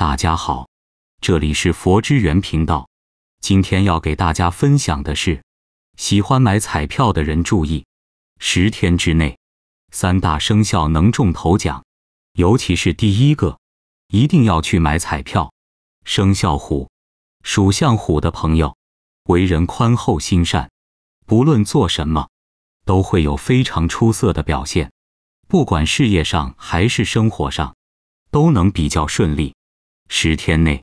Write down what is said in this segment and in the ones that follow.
大家好，这里是佛之源频道。今天要给大家分享的是，喜欢买彩票的人注意，十天之内，三大生肖能中头奖，尤其是第一个，一定要去买彩票。生肖虎，属相虎的朋友，为人宽厚心善，不论做什么，都会有非常出色的表现，不管事业上还是生活上，都能比较顺利。十天内，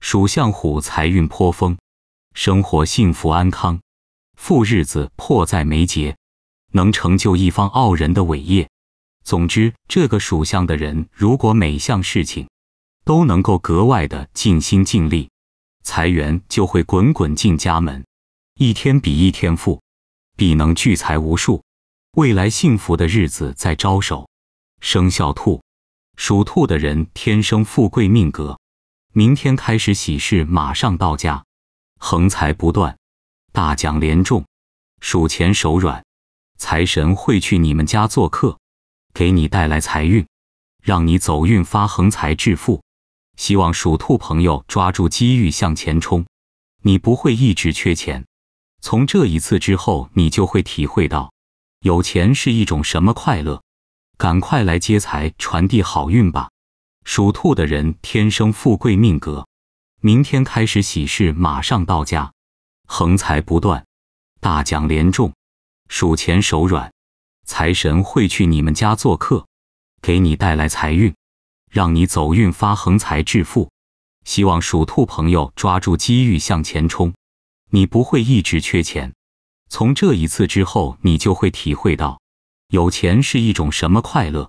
属相虎财运颇丰，生活幸福安康，富日子迫在眉睫，能成就一方傲人的伟业。总之，这个属相的人如果每项事情都能够格外的尽心尽力，财源就会滚滚进家门，一天比一天富，必能聚财无数，未来幸福的日子在招手。生肖兔，属兔的人天生富贵命格。明天开始喜事，马上到家，横财不断，大奖连中，数钱手软，财神会去你们家做客，给你带来财运，让你走运发横财致富。希望属兔朋友抓住机遇向前冲，你不会一直缺钱，从这一次之后你就会体会到有钱是一种什么快乐。赶快来接财，传递好运吧。属兔的人天生富贵命格，明天开始喜事马上到家，横财不断，大奖连中，数钱手软，财神会去你们家做客，给你带来财运，让你走运发横财致富。希望属兔朋友抓住机遇向前冲，你不会一直缺钱，从这一次之后，你就会体会到有钱是一种什么快乐。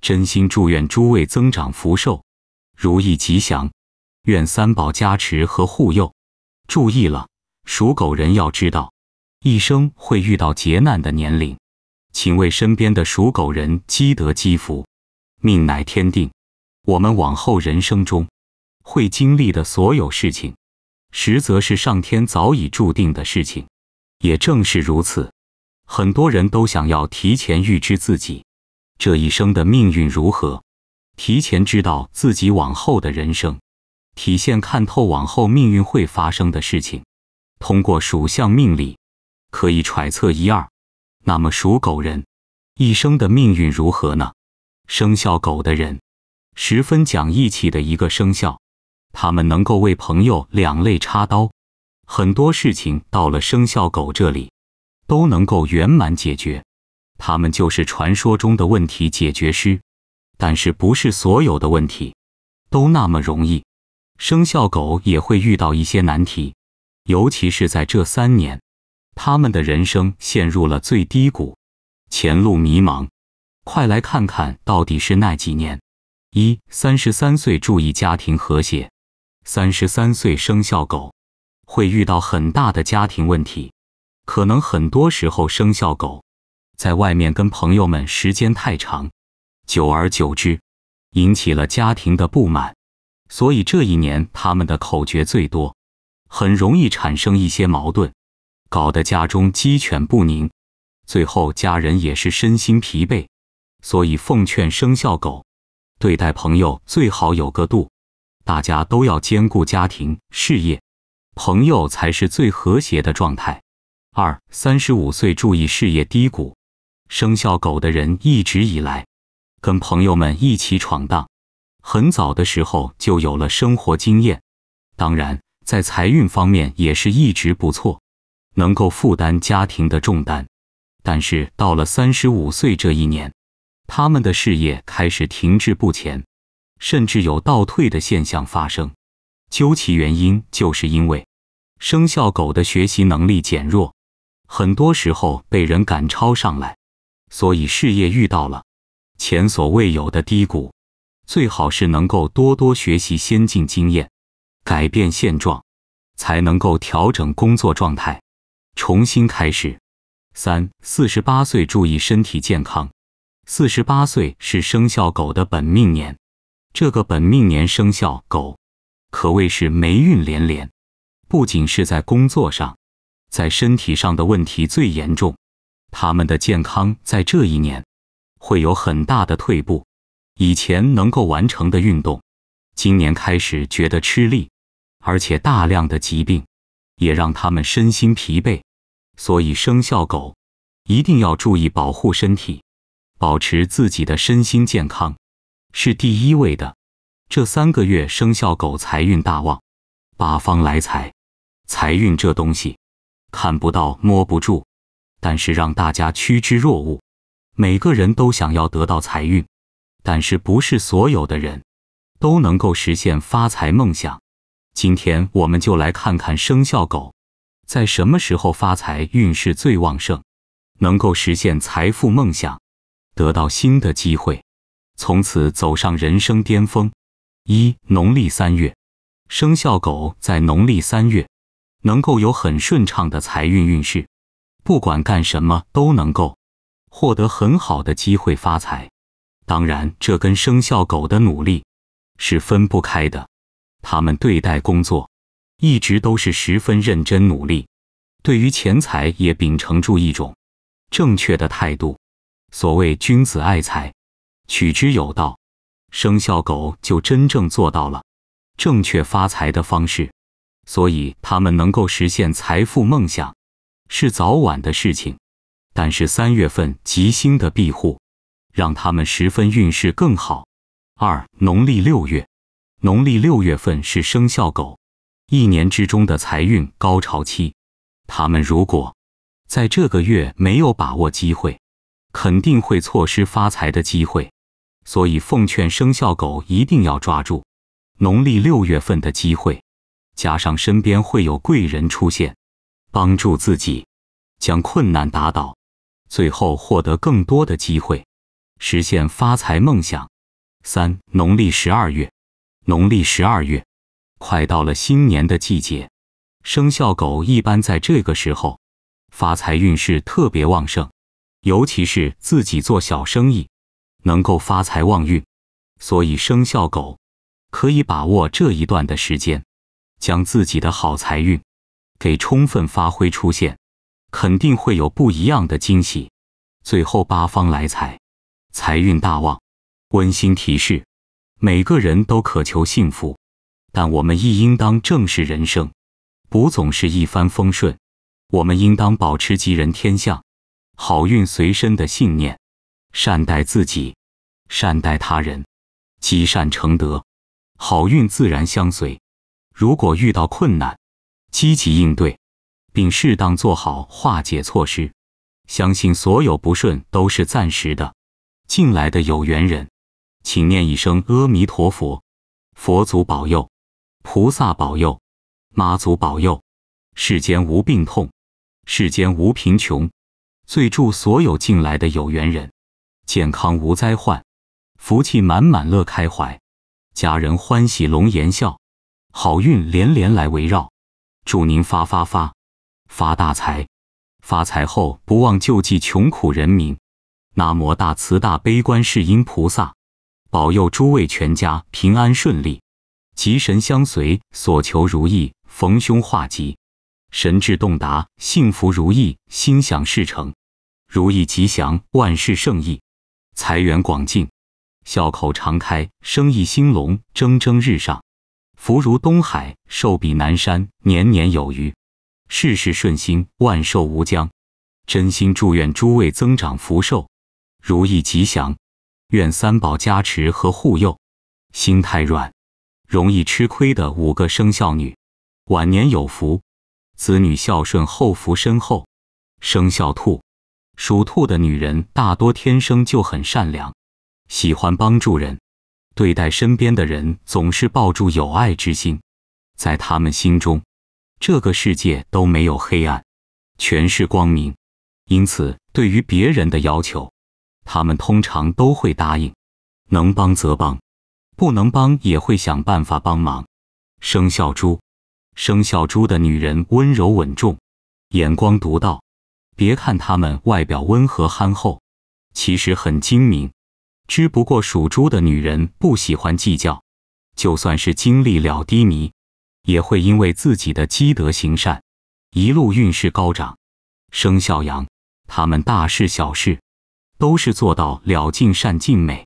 真心祝愿诸位增长福寿，如意吉祥，愿三宝加持和护佑。注意了，属狗人要知道，一生会遇到劫难的年龄，请为身边的属狗人积德积福。命乃天定，我们往后人生中会经历的所有事情，实则是上天早已注定的事情。也正是如此，很多人都想要提前预知自己。这一生的命运如何？提前知道自己往后的人生，体现看透往后命运会发生的事情，通过属相命理可以揣测一二。那么属狗人一生的命运如何呢？生肖狗的人十分讲义气的一个生肖，他们能够为朋友两肋插刀，很多事情到了生肖狗这里都能够圆满解决。他们就是传说中的问题解决师，但是不是所有的问题，都那么容易。生肖狗也会遇到一些难题，尤其是在这三年，他们的人生陷入了最低谷，前路迷茫。快来看看到底是那几年。一三十三岁，注意家庭和谐。三十三岁生肖狗，会遇到很大的家庭问题，可能很多时候生肖狗。在外面跟朋友们时间太长，久而久之，引起了家庭的不满，所以这一年他们的口角最多，很容易产生一些矛盾，搞得家中鸡犬不宁，最后家人也是身心疲惫。所以奉劝生肖狗，对待朋友最好有个度，大家都要兼顾家庭、事业，朋友才是最和谐的状态。二三十五岁注意事业低谷。生肖狗的人一直以来跟朋友们一起闯荡，很早的时候就有了生活经验，当然在财运方面也是一直不错，能够负担家庭的重担。但是到了三十五岁这一年，他们的事业开始停滞不前，甚至有倒退的现象发生。究其原因，就是因为生肖狗的学习能力减弱，很多时候被人赶超上来。所以事业遇到了前所未有的低谷，最好是能够多多学习先进经验，改变现状，才能够调整工作状态，重新开始。三四十八岁注意身体健康，四十八岁是生肖狗的本命年，这个本命年生肖狗可谓是霉运连连，不仅是在工作上，在身体上的问题最严重。他们的健康在这一年会有很大的退步，以前能够完成的运动，今年开始觉得吃力，而且大量的疾病也让他们身心疲惫，所以生肖狗一定要注意保护身体，保持自己的身心健康是第一位的。这三个月生肖狗财运大旺，八方来财，财运这东西看不到摸不住。但是让大家趋之若鹜，每个人都想要得到财运，但是不是所有的人都能够实现发财梦想。今天我们就来看看生肖狗在什么时候发财运势最旺盛，能够实现财富梦想，得到新的机会，从此走上人生巅峰。一农历三月，生肖狗在农历三月能够有很顺畅的财运运势。不管干什么都能够获得很好的机会发财，当然这跟生肖狗的努力是分不开的。他们对待工作一直都是十分认真努力，对于钱财也秉承住一种正确的态度。所谓君子爱财，取之有道，生肖狗就真正做到了正确发财的方式，所以他们能够实现财富梦想。是早晚的事情，但是三月份吉星的庇护，让他们十分运势更好。二农历六月，农历六月份是生肖狗一年之中的财运高潮期，他们如果在这个月没有把握机会，肯定会错失发财的机会。所以奉劝生肖狗一定要抓住农历六月份的机会，加上身边会有贵人出现。帮助自己将困难打倒，最后获得更多的机会，实现发财梦想。三农历十二月，农历十二月，快到了新年的季节，生肖狗一般在这个时候，发财运势特别旺盛，尤其是自己做小生意，能够发财旺运，所以生肖狗可以把握这一段的时间，将自己的好财运。给充分发挥出现，肯定会有不一样的惊喜。最后八方来财，财运大旺。温馨提示：每个人都渴求幸福，但我们亦应当正视人生，不总是一帆风顺。我们应当保持吉人天相、好运随身的信念，善待自己，善待他人，积善成德，好运自然相随。如果遇到困难，积极应对，并适当做好化解措施。相信所有不顺都是暂时的。进来的有缘人，请念一声阿弥陀佛，佛祖保佑，菩萨保佑，妈祖保佑，世间无病痛，世间无贫穷。最祝所有进来的有缘人健康无灾患，福气满满乐开怀，家人欢喜龙颜笑，好运连连来围绕。祝您发发发，发大财！发财后不忘救济穷苦人民。南无大慈大悲观世音菩萨，保佑诸位全家平安顺利，吉神相随，所求如意，逢凶化吉，神智洞达，幸福如意，心想事成，如意吉祥，万事胜意，财源广进，笑口常开，生意兴隆，蒸蒸日上。福如东海，寿比南山，年年有余，事事顺心，万寿无疆。真心祝愿诸位增长福寿，如意吉祥。愿三宝加持和护佑。心太软，容易吃亏的五个生肖女，晚年有福，子女孝顺，后福深厚。生肖兔，属兔的女人大多天生就很善良，喜欢帮助人。对待身边的人总是抱住友爱之心，在他们心中，这个世界都没有黑暗，全是光明。因此，对于别人的要求，他们通常都会答应，能帮则帮，不能帮也会想办法帮忙。生肖猪，生肖猪的女人温柔稳重，眼光独到。别看她们外表温和憨厚，其实很精明。只不过属猪的女人不喜欢计较，就算是经历了低迷，也会因为自己的积德行善，一路运势高涨。生肖羊，他们大事小事，都是做到了尽善尽美，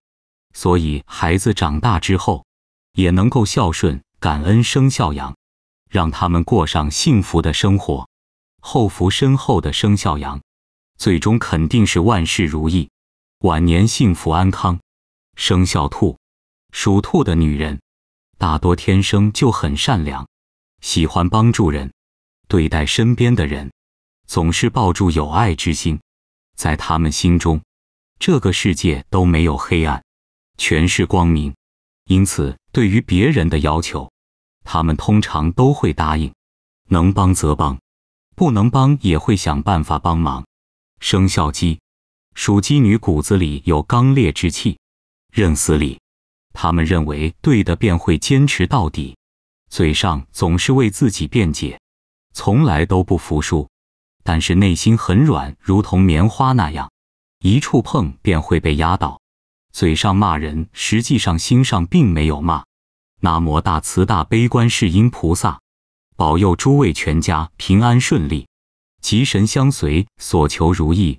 所以孩子长大之后，也能够孝顺感恩。生肖羊，让他们过上幸福的生活，后福深厚的生肖羊，最终肯定是万事如意。晚年幸福安康。生肖兔，属兔的女人大多天生就很善良，喜欢帮助人，对待身边的人总是抱住友爱之心。在他们心中，这个世界都没有黑暗，全是光明。因此，对于别人的要求，他们通常都会答应，能帮则帮，不能帮也会想办法帮忙。生肖鸡。属鸡女骨子里有刚烈之气，认死理。他们认为对的便会坚持到底，嘴上总是为自己辩解，从来都不服输。但是内心很软，如同棉花那样，一触碰便会被压倒。嘴上骂人，实际上心上并没有骂。南无大慈大悲观世音菩萨，保佑诸位全家平安顺利，吉神相随，所求如意。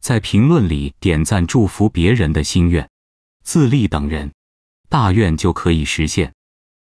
在评论里点赞祝福别人的心愿，自立等人，大愿就可以实现。